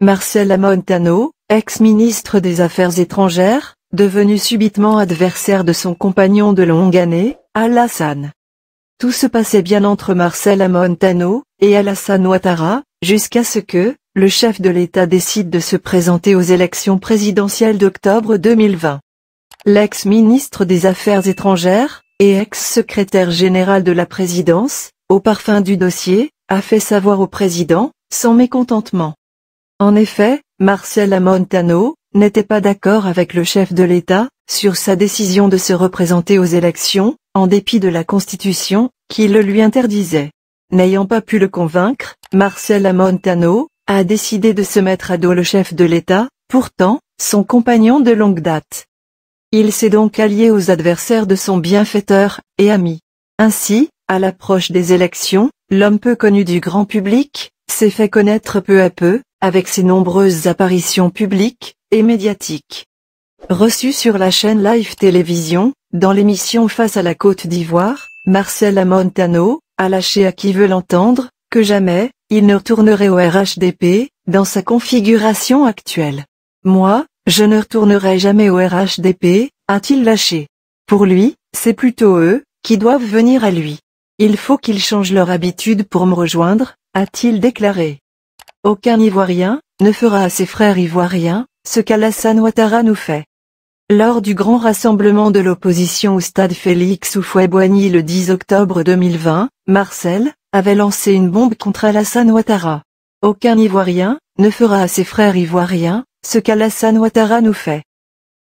Marcel Montano, ex-ministre des Affaires étrangères, devenu subitement adversaire de son compagnon de longue année, Alassane. Tout se passait bien entre Marcel Montano et Alassane Ouattara, jusqu'à ce que, le chef de l'État décide de se présenter aux élections présidentielles d'octobre 2020. L'ex-ministre des Affaires étrangères, et ex-secrétaire général de la présidence, au parfum du dossier, a fait savoir au président, sans mécontentement. En effet, Marcel Montano n'était pas d'accord avec le chef de l'État sur sa décision de se représenter aux élections, en dépit de la Constitution, qui le lui interdisait. N'ayant pas pu le convaincre, Marcel Montano a décidé de se mettre à dos le chef de l'État, pourtant, son compagnon de longue date. Il s'est donc allié aux adversaires de son bienfaiteur et ami. Ainsi, à l'approche des élections, l'homme peu connu du grand public s'est fait connaître peu à peu, avec ses nombreuses apparitions publiques et médiatiques. Reçu sur la chaîne Live Télévision, dans l'émission Face à la Côte d'Ivoire, Marcel Amontano, a lâché à qui veut l'entendre, que jamais, il ne retournerait au RHDP, dans sa configuration actuelle. Moi, je ne retournerai jamais au RHDP, a-t-il lâché. Pour lui, c'est plutôt eux, qui doivent venir à lui. Il faut qu'ils changent leur habitude pour me rejoindre, a-t-il déclaré. Aucun Ivoirien ne fera à ses frères ivoiriens ce qu'Alassane Ouattara nous fait. Lors du grand rassemblement de l'opposition au stade Félix Houphouët-Boigny le 10 octobre 2020, Marcel avait lancé une bombe contre Alassane Ouattara. Aucun Ivoirien ne fera à ses frères ivoiriens ce qu'Alassane Ouattara nous fait.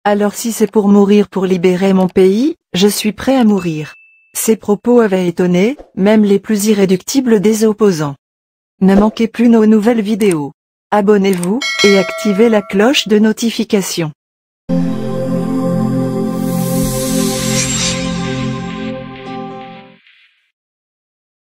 Alors si c'est pour mourir pour libérer mon pays, je suis prêt à mourir. Ces propos avaient étonné, même les plus irréductibles des opposants. Ne manquez plus nos nouvelles vidéos. Abonnez-vous et activez la cloche de notification.